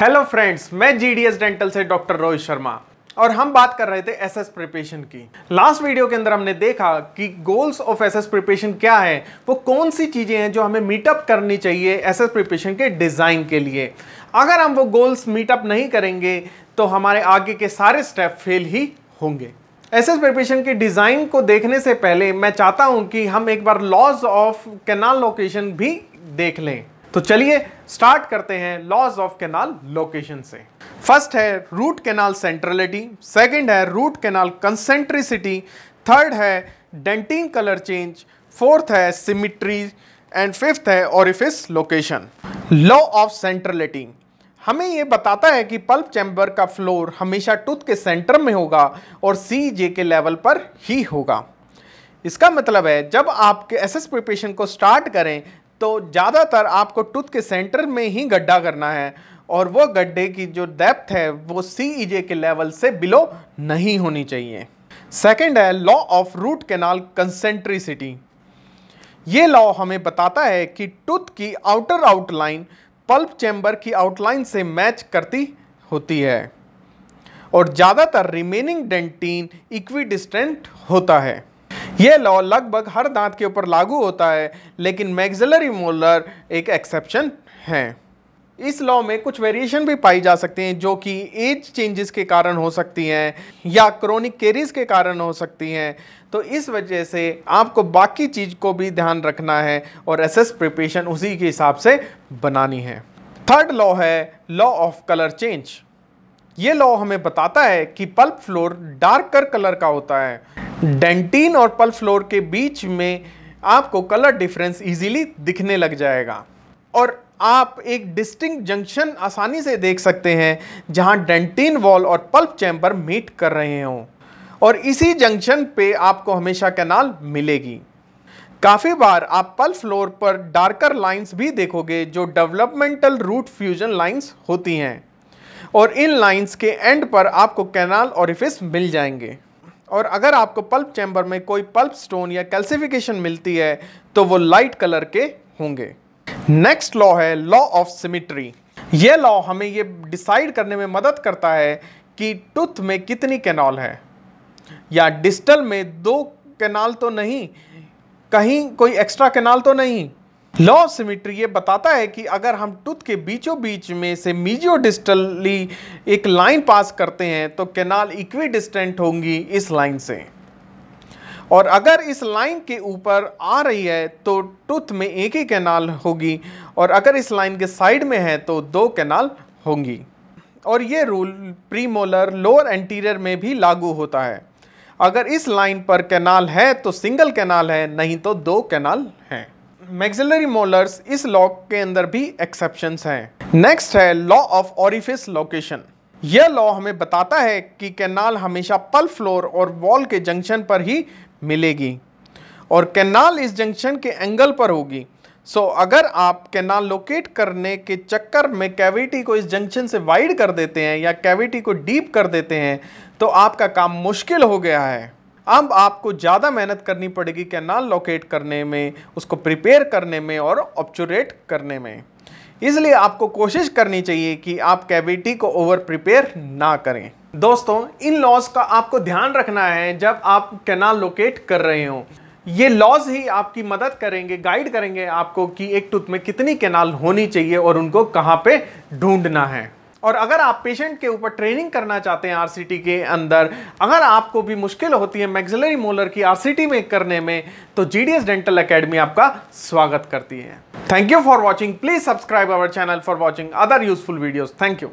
hello friends मैं GDS dental से doctor Rohit Sharma और हम बात कर रहे थे एसएस प्रिपरेशन की लास्ट वीडियो के अंदर हमने देखा कि गोल्स ऑफ एसएस प्रिपरेशन क्या है वो कौन सी चीज़ें हैं जो हमें मीटअप करनी चाहिए एसएस प्रिपरेशन के डिज़ाइन के लिए अगर हम वो गोल्स मीटअप नहीं करेंगे तो हमारे आगे के सारे स्टेप फेल ही होंगे एस एस प्रिपरेशन के डिज़ाइन को देखने से पहले मैं चाहता हूं कि हम एक बार लॉज ऑफ कैनाल लोकेशन भी देख लें तो चलिए स्टार्ट करते हैं लॉज ऑफ कैनाल लोकेशन से फर्स्ट है रूट कैनाल सेंट्रलिटी सेकंड है रूट कैनाल कंसेंट्रिसिटी थर्ड है डेंटिन कलर चेंज फोर्थ है सिमिट्री एंड फिफ्थ है orifice location law of centrality हमें ये बताता है कि पल्प चैम्बर का फ्लोर हमेशा टूथ के सेंटर में होगा और सी जे के लेवल पर ही होगा इसका मतलब है जब आप एस एस प्रिपेशन को स्टार्ट करें तो ज़्यादातर आपको टूथ के सेंटर में ही गड्ढा करना है और वो गड्ढे की जो डेप्थ है वो सी e के लेवल से बिलो नहीं होनी चाहिए सेकेंड है law of root canal concentricity ये लॉ हमें बताता है कि टूथ की आउटर आउटलाइन पल्प चैम्बर की आउटलाइन से मैच करती होती है और ज़्यादातर रिमेनिंग डेंटीन डिस्टेंट होता है यह लॉ लगभग हर दांत के ऊपर लागू होता है लेकिन मैग्जलरी मोलर एक एक्सेप्शन है इस लॉ में कुछ वेरिएशन भी पाई जा सकती हैं जो कि एज चेंजेस के कारण हो सकती हैं या क्रोनिक केरीज के कारण हो सकती हैं तो इस वजह से आपको बाकी चीज़ को भी ध्यान रखना है और एसेस प्रिपरेशन उसी के हिसाब से बनानी है थर्ड लॉ है लॉ ऑफ कलर चेंज ये लॉ हमें बताता है कि पल्प फ्लोर डार्कर कलर का होता है डेंटीन और पल्प फ्लोर के बीच में आपको कलर डिफरेंस इजीली दिखने लग जाएगा और आप एक डिस्टिंग जंक्शन आसानी से देख सकते हैं जहां डेंटीन वॉल और पल्प चैम्बर मीट कर रहे हों और इसी जंक्शन पे आपको हमेशा कैनाल मिलेगी काफ़ी बार आप पल फ्लोर पर डार्कर लाइंस भी देखोगे जो डेवलपमेंटल रूट फ्यूजन लाइंस होती हैं और इन लाइंस के एंड पर आपको कैनाल और मिल जाएंगे और अगर आपको पल्प चैम्बर में कोई पल्प स्टोन या कैल्सिफिकेशन मिलती है तो वो लाइट कलर के होंगे नेक्स्ट लॉ है लॉ ऑफ सिमिट्री यह लॉ हमें ये डिसाइड करने में मदद करता है कि टूथ में कितनी कैनॉल है या डिस्टल में दो कैनाल तो नहीं कहीं कोई एक्स्ट्रा कैनाल तो नहीं लॉ सिमिट्री ये बताता है कि अगर हम टूथ के बीचों बीच में से मीजियो डिस्टली एक लाइन पास करते हैं तो कैनाल इक्वी डिस्टेंट होंगी इस लाइन से और अगर इस लाइन के ऊपर आ रही है तो टूथ में एक ही कैनाल होगी और अगर इस लाइन के साइड में है तो दो कैनाल होंगी और ये रूल प्रीमोलर लोअर एंटीरियर में भी लागू होता है अगर इस लाइन पर कैनाल है तो सिंगल कैनाल है नहीं तो दो कैनाल हैं मैग्जिलरी मोलर्स इस लॉ के अंदर भी एक्सेप्शन हैं नेक्स्ट है लॉ ऑफ ऑरिफिस लोकेशन यह लॉ हमें बताता है कि कैनाल हमेशा पल फ्लोर और वॉल के जंक्शन पर ही मिलेगी और कैनाल इस जंक्शन के एंगल पर होगी सो so, अगर आप कैनाल लोकेट करने के चक्कर में कैविटी को इस जंक्शन से वाइड कर देते हैं या कैविटी को डीप कर देते हैं तो आपका काम मुश्किल हो गया है अब आपको ज़्यादा मेहनत करनी पड़ेगी कैनाल लोकेट करने में उसको प्रिपेयर करने में और ऑप्चुरेट करने में इसलिए आपको कोशिश करनी चाहिए कि आप कैविटी को ओवर प्रिपेयर ना करें दोस्तों इन लॉज का आपको ध्यान रखना है जब आप कैनाल लोकेट कर रहे हो ये लॉज ही आपकी मदद करेंगे गाइड करेंगे आपको कि एक टूथ में कितनी कैनाल होनी चाहिए और उनको कहाँ पे ढूंढना है और अगर आप पेशेंट के ऊपर ट्रेनिंग करना चाहते हैं आरसीटी के अंदर अगर आपको भी मुश्किल होती है मैग्जिलरी मोलर की आरसीटी में करने में तो जीडीएस डेंटल एकेडमी आपका स्वागत करती है thank you for watching please subscribe our channel for watching other useful videos thank you